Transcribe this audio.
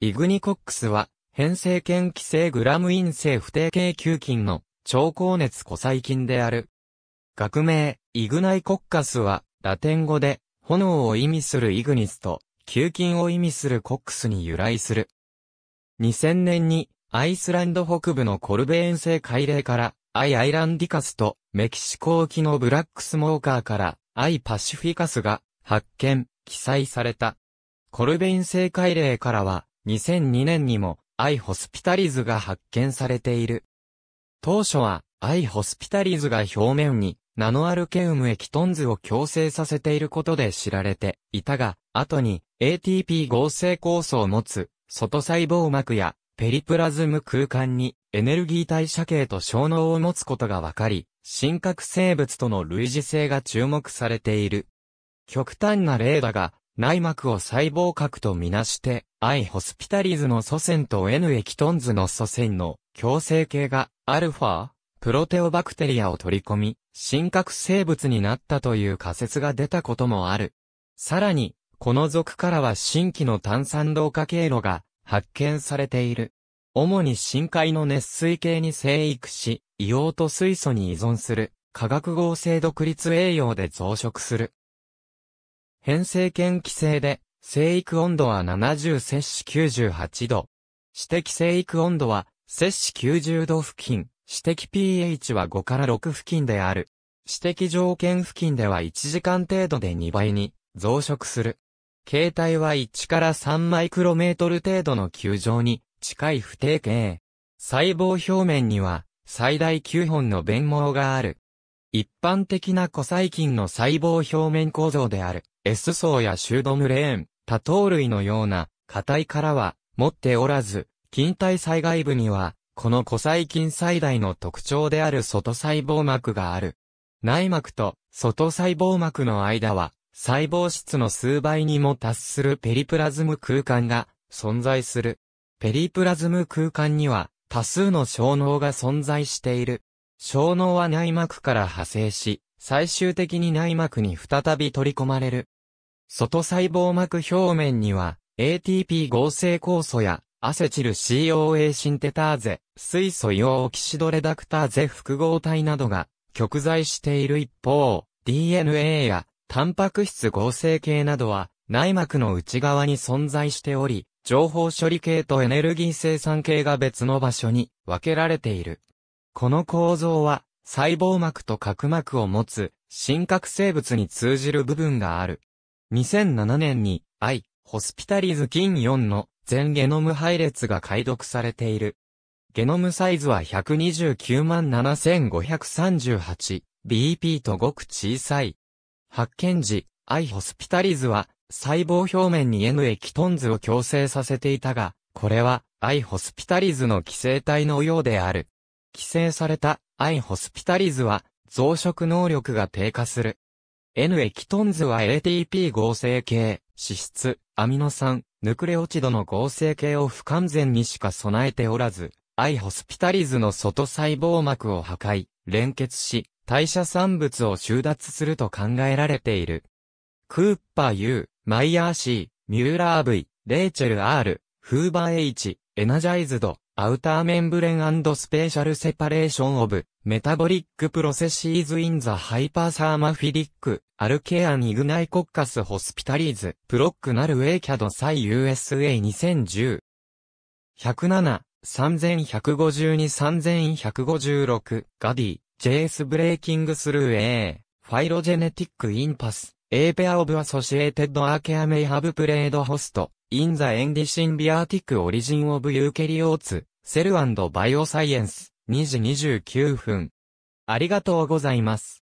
イグニコックスは、変性腱規制グラム陰性不定型球菌の超高熱古細菌である。学名、イグナイコッカスは、ラテン語で、炎を意味するイグニスと、球菌を意味するコックスに由来する。2000年に、アイスランド北部のコルベーン製海嶺から、アイアイランディカスと、メキシコ沖のブラックスモーカーから、アイパシフィカスが、発見、記載された。コルベイン製海嶺からは、2002年にも、アイホスピタリズが発見されている。当初は、アイホスピタリズが表面に、ナノアルケウム液トンズを強制させていることで知られていたが、後に ATP 合成酵素を持つ、外細胞膜やペリプラズム空間にエネルギー代謝系と小脳を持つことが分かり、真核生物との類似性が注目されている。極端な例だが、内膜を細胞核とみなして、アイホスピタリズの祖先と N エキトンズの祖先の共生系が、アルファ、プロテオバクテリアを取り込み、真核生物になったという仮説が出たこともある。さらに、この属からは新規の炭酸同化経路が発見されている。主に深海の熱水系に生育し、硫黄と水素に依存する、化学合成独立栄養で増殖する。編成権規制で、生育温度は70摂氏98度。私的生育温度は、摂氏90度付近、私的 pH は5から6付近である。私的条件付近では1時間程度で2倍に増殖する。形態は1から3マイクロメートル程度の球状に近い不定形。細胞表面には最大9本の弁網がある。一般的な古細菌の細胞表面構造である。S 層やシュードムレーン、多糖類のような、硬い殻は、持っておらず、近体災害部には、この古細菌最大の特徴である外細胞膜がある。内膜と外細胞膜の間は、細胞質の数倍にも達するペリプラズム空間が存在する。ペリプラズム空間には、多数の小脳が存在している。小脳は内膜から派生し、最終的に内膜に再び取り込まれる。外細胞膜表面には、ATP 合成酵素や、アセチル COA シンテターゼ、水素硫ーオキシドレダクターゼ複合体などが、極在している一方、DNA や、タンパク質合成系などは、内膜の内側に存在しており、情報処理系とエネルギー生産系が別の場所に分けられている。この構造は、細胞膜と角膜を持つ、真核生物に通じる部分がある。2007年にアイ・ホスピタリズキン4の全ゲノム配列が解読されている。ゲノムサイズは1297538、BP とごく小さい。発見時、アイ・ホスピタリズは細胞表面に N 液トンズを強制させていたが、これはアイ・ホスピタリズの寄生体のようである。寄生されたアイ・ホスピタリズは増殖能力が低下する。N エキトンズは ATP 合成系、脂質、アミノ酸、ヌクレオチドの合成系を不完全にしか備えておらず、I ホスピタリズの外細胞膜を破壊、連結し、代謝産物を収奪すると考えられている。クーパー U、マイヤー C、ミューラー V、レイチェル R、フーバー H、エナジャイズド、アウターメンブレンスペーシャルセパレーションオブ、メタボリックプロセシーズインザハイパーサーマフィリック、アルケアン・イグナイ・コッカス・ホスピタリーズ、プロック・ナル・ウェイ・キャド・サイ・ USA2010。107-3152-3156ガディ、ジェイス・ブレイキング・スルー・エ A、ファイロジェネティック・インパス、エーペア・オブ・アソシエーテッド・アーケア・メイ・ハブ・プレード・ホスト、イン・ザ・エンディ・シン・ビアーティック・オリジン・オブ・ユーケリオーツ、セル・アンド・バイオ・サイエンス、2時29分。ありがとうございます。